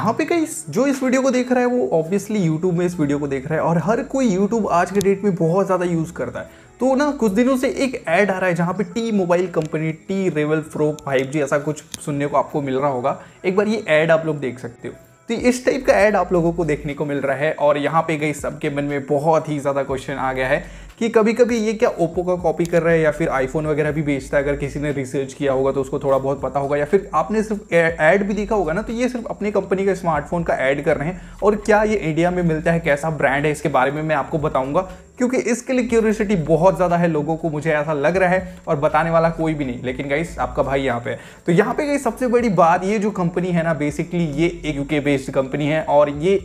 यहाँ पे कई जो इस वीडियो को देख रहा है वो ऑब्वियसली यूट्यूब में इस वीडियो को देख रहा है और हर कोई यूट्यूब आज के डेट में बहुत ज़्यादा यूज़ करता है तो ना कुछ दिनों से एक ऐड आ रहा है जहाँ पे T Mobile company T REVVL pro five G ऐसा कुछ सुनने को आपको मिल रहा होगा एक बार ये ऐड आप लोग देख सकते हो तो इस टाइप का ऐड आप लोगों को देखने को मिल रहा है और यहाँ पे गई सबके मन में बहुत ही ज़्यादा क्वेश्चन आ गया है कि कभी कभी ये क्या ओप्पो का कॉपी कर रहा है या फिर आईफोन वगैरह भी बेचता है अगर किसी ने रिसर्च किया होगा तो उसको थोड़ा बहुत पता होगा या फिर आपने सिर्फ ऐड भी देखा होगा ना तो ये सिर्फ अपनी कंपनी का स्मार्टफोन का ऐड कर रहे हैं और क्या ये इंडिया में मिलता है कैसा ब्रांड है इसके बारे में मैं आपको बताऊंगा क्योंकि इसके लिए क्यूरियोसिटी बहुत ज़्यादा है लोगों को मुझे ऐसा लग रहा है और बताने वाला कोई भी नहीं लेकिन गाइस आपका भाई यहाँ पे तो यहाँ पे गई सबसे बड़ी बात ये जो कंपनी है ना बेसिकली ये एक यूके बेस्ड कंपनी है और ये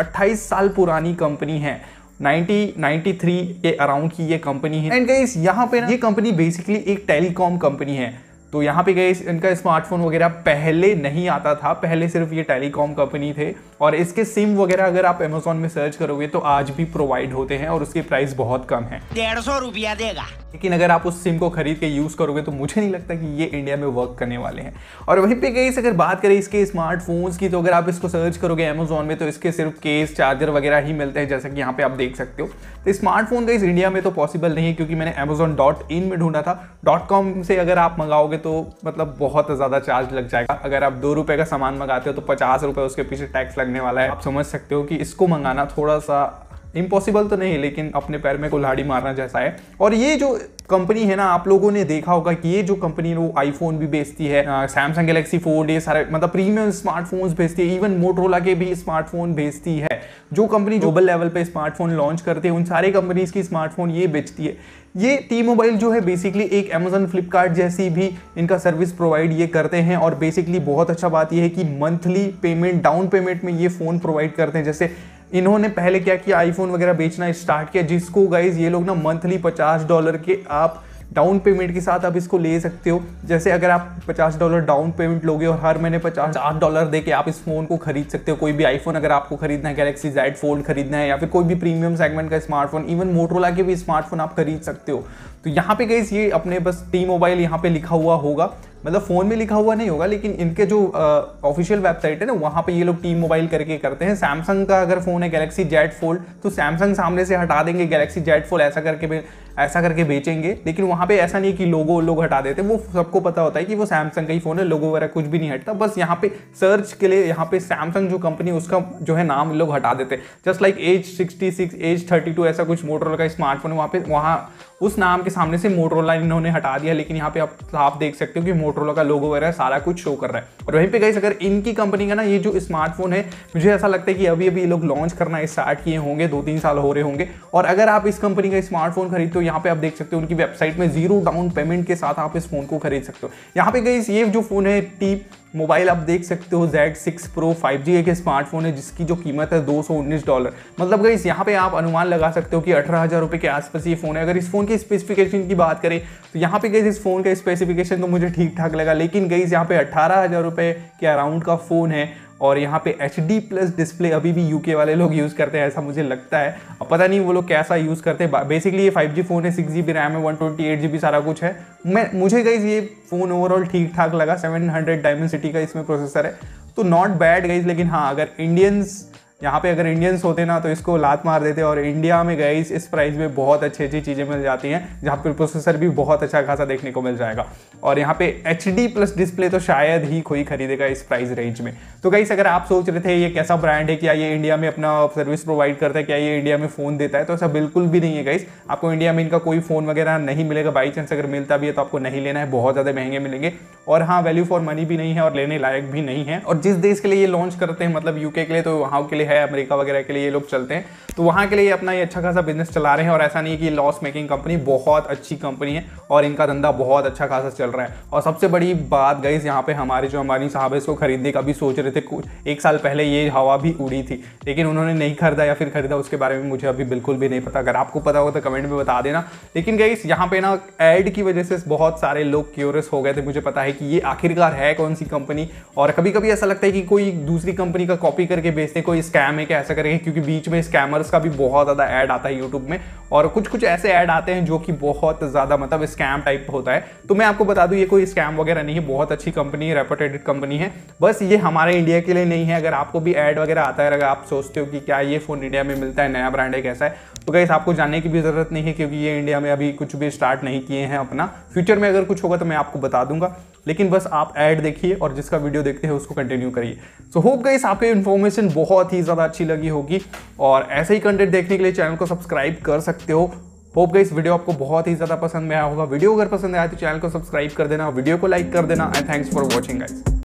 28 साल पुरानी कंपनी है 1993 के अराउंड की ये कंपनी है एंड गाइस यहाँ पे ना ये कंपनी बेसिकली एक टेलीकॉम कंपनी है तो यहाँ पे गए इनका स्मार्टफोन वगैरह पहले नहीं आता था पहले सिर्फ ये टेलीकॉम कंपनी थे और इसके सिम वगैरह अगर आप अमेजोन में सर्च करोगे तो आज भी प्रोवाइड होते हैं और उसके प्राइस बहुत कम है डेढ़ सौ रुपया देगा लेकिन अगर आप उस सिम को खरीद के यूज़ करोगे तो मुझे नहीं लगता कि ये इंडिया में वर्क करने वाले हैं और वहीं पे गई अगर बात करें इसके स्मार्टफोन्स की तो अगर आप इसको सर्च करोगे अमेजोन में तो इसके सिर्फ केस चार्जर वगैरह ही मिलते हैं जैसा कि यहाँ पे आप देख सकते हो तो स्मार्टफोन इस इंडिया में तो पॉसिबल नहीं है क्योंकि मैंने अमेजोन में ढूंढा था डॉट से अगर आप मंगाओगे तो मतलब बहुत ज़्यादा चार्ज लग जाएगा अगर आप दो रुपए का सामान मंगाते हो तो पचास रुपए उसके पीछे टैक्स लगने वाला है आप समझ सकते हो कि इसको मंगाना थोड़ा सा इम्पॉसिबल तो नहीं लेकिन अपने पैर में कुल्हाड़ी मारना जैसा है और ये जो कंपनी है ना आप लोगों ने देखा होगा कि ये जो कंपनी वो आईफोन भी बेचती है सैमसंग गैलेक्सी फोन ये सारे मतलब प्रीमियम स्मार्टफोन्स बेचती है इवन मोटरोला के भी स्मार्टफोन बेचती है जो कंपनी ग्लोबल लेवल पे स्मार्टफोन लॉन्च करते हैं उन सारे कंपनीज की स्मार्टफोन ये बेचती है ये टी मोबाइल जो है बेसिकली एक अमेजोन फ्लिपकार्ट जैसी भी इनका सर्विस प्रोवाइड ये करते हैं और बेसिकली बहुत अच्छा बात यह है कि मंथली पेमेंट डाउन पेमेंट में ये फ़ोन प्रोवाइड करते हैं जैसे इन्होंने पहले क्या किया आईफोन वगैरह बेचना स्टार्ट किया जिसको गाइज ये लोग ना मंथली पचास डॉलर के आप डाउन पेमेंट के साथ आप इसको ले सकते हो जैसे अगर आप पचास डॉलर डाउन पेमेंट लोगे और हर महीने पचास आठ डॉलर दे के आप इस फ़ोन को खरीद सकते हो कोई भी आईफोन अगर आपको खरीदना है गैलेक्सी जेड फोल्ड खरीदना है या फिर कोई भी प्रीमियम सेगमेंट का स्मार्टफोन इवन मोटरोला के भी स्मार्टफोन आप खरीद सकते हो तो यहाँ पे गई ये अपने बस टी मोबाइल यहाँ पे लिखा हुआ होगा मतलब फ़ोन में लिखा हुआ नहीं होगा लेकिन इनके जो ऑफिशियल वेबसाइट है ना वहाँ पे ये लोग टी मोबाइल करके करते हैं सैमसंग का अगर फ़ोन है गैलेक्सी जेड फोल्ड तो सैमसंग सामने से हटा देंगे गैलेक्सी जेड फोल्ड ऐसा करके ऐसा करके बेचेंगे लेकिन वहाँ पे ऐसा नहीं कि लोगो लोग हटा देते वो सबको पता होता है कि वो सैमसंग का ही फ़ोन है लोगो वगैरह कुछ भी नहीं हटता बस यहाँ पे सर्च के लिए यहाँ पे सैमसंग जो कंपनी उसका जो है नाम लोग हटा देते just like edge sixty six edge thirty two ऐसा कुछ मोटर का स्मार्टफोन है वहाँ पे वहाँ उस नाम के सामने से मोटरोला इन्होंने हटा दिया लेकिन यहाँ पे आप साफ देख सकते हो कि मोटरोला का लोगो वगैरह सारा कुछ शो कर रहा है और वहीं पे गई अगर इनकी कंपनी का ना ये जो स्मार्टफोन है मुझे ऐसा लगता है कि अभी अभी ये लोग लॉन्च करना स्टार्ट किए होंगे दो तीन साल हो रहे होंगे और अगर आप इस कंपनी का स्मार्टफोन खरीदते हो यहाँ पे आप देख सकते हो उनकी वेबसाइट में जीरो डाउन पेमेंट के साथ आप इस फोन को खरीद सकते हो यहाँ पे गई ये जो फोन है टी मोबाइल आप देख सकते हो Z6 सिक्स प्रो फाइव जी एक स्मार्टफोन है जिसकी जो कीमत है 219 डॉलर मतलब गई यहाँ पे आप अनुमान लगा सकते हो कि अठारह हज़ार रुपये के आसपास ये फ़ोन है अगर इस फ़ोन की स्पेसिफिकेशन की बात करें तो यहाँ पे गई इस फ़ोन का स्पेसिफिकेशन तो मुझे ठीक ठाक लगा लेकिन गई यहाँ पे अट्ठारह हज़ार रुपये के अराउंड का फ़ोन है और यहाँ पे एच डी प्लस डिस्प्ले अभी भी यूके वाले लोग यूज़ करते हैं ऐसा मुझे लगता है अब पता नहीं वो लोग कैसा यूज़ करते हैं बेसिकली ये फाइव जी फ़ोन है सिक्स जी बी रैम है one twenty eight G B सारा कुछ है मैं मुझे गई ये फ़ोन ओवरऑल ठीक ठाक लगा सेवन हंड्रेड डायमंड सिटी का इसमें प्रोसेसर है तो नॉट बैड गई लेकिन हाँ अगर इंडियंस यहाँ पे अगर इंडियंस होते ना तो इसको लात मार देते और इंडिया में गए इस प्राइस में बहुत अच्छी अच्छी चीज़ें मिल जाती हैं जहाँ पर प्रोसेसर भी बहुत अच्छा खासा देखने को मिल जाएगा और यहाँ पे एच प्लस डिस्प्ले तो शायद ही कोई खरीदेगा इस प्राइस रेंज में तो गई अगर आप सोच रहे थे ये कैसा ब्रांड है क्या ये इंडिया में अपना सर्विस प्रोवाइड करता है क्या ये इंडिया में फ़ोन देता है तो ऐसा बिल्कुल भी नहीं है गाइस आपको इंडिया में इनका कोई फ़ोन वगैरह नहीं मिलेगा बाई चांस अगर मिलता भी है तो आपको नहीं लेना है बहुत ज़्यादा महंगे मिलेंगे और हाँ वैल्यू फॉर मनी भी नहीं है और लेने लायक भी नहीं है और जिस देश के लिए ये लॉन्च करते हैं मतलब यूके के लिए तो वहाँ के लिए है अमेरिका वगैरह के लिए ये लोग चलते हैं तो वहाँ के लिए अपना ये अच्छा खासा बिजनेस चला रहे हैं और ऐसा नहीं है कि लॉस मेकिंग कंपनी बहुत अच्छी कंपनी है और इनका धंधा बहुत अच्छा खासा चल रहा है और सबसे बड़ी बात गई यहाँ पे हमारे जो अंबानी साहब है इसको खरीदने का भी सोच रहे थे कुछ एक साल पहले ये हवा भी उड़ी थी लेकिन उन्होंने नहीं खरीदा या फिर खरीदा उसके बारे में मुझे अभी बिल्कुल भी नहीं पता अगर आपको पता होगा तो कमेंट में बता देना लेकिन गई यहाँ पे ना एड की वजह से बहुत सारे लोग क्यूरियस हो गए थे मुझे पता है कि ये आखिरकार है कौन सी कंपनी और कभी कभी ऐसा लगता है कि कोई दूसरी कंपनी का कॉपी करके बेचते कोई स्कैम स्कैम है क्या ऐसा करेंगे क्योंकि बीच में स्कैमर्स का भी बहुत ज़्यादा ऐड आता है यूट्यूब में और कुछ कुछ ऐसे ऐड आते हैं जो कि बहुत ज़्यादा मतलब स्कैम टाइप होता है तो मैं आपको बता दूँ ये कोई स्कैम वगैरह नहीं है बहुत अच्छी कंपनी है रेपुटेड कंपनी है बस ये हमारे इंडिया के लिए नहीं है अगर आपको भी ऐड वगैरह आता है अगर आप सोचते हो कि क्या ये फ़ोन इंडिया में मिलता है नया ब्रांड है कैसा है तो कैसे आपको जानने की भी ज़रूरत नहीं है क्योंकि ये इंडिया में अभी कुछ भी स्टार्ट नहीं किए हैं अपना फ्यूचर में अगर कुछ होगा तो मैं आपको बता दूंगा लेकिन बस आप ऐड देखिए और जिसका वीडियो देखते हैं उसको कंटिन्यू करिए सो होप गाइस आपको इन्फॉर्मेशन बहुत ही ज़्यादा अच्छी लगी होगी और ऐसे ही कंटेंट देखने के लिए चैनल को सब्सक्राइब कर सकते हो होप गाइस वीडियो आपको बहुत ही ज़्यादा पसंद में आया होगा वीडियो अगर पसंद आया तो चैनल को सब्सक्राइब कर देना वीडियो को लाइक कर देना and thanks for watching guys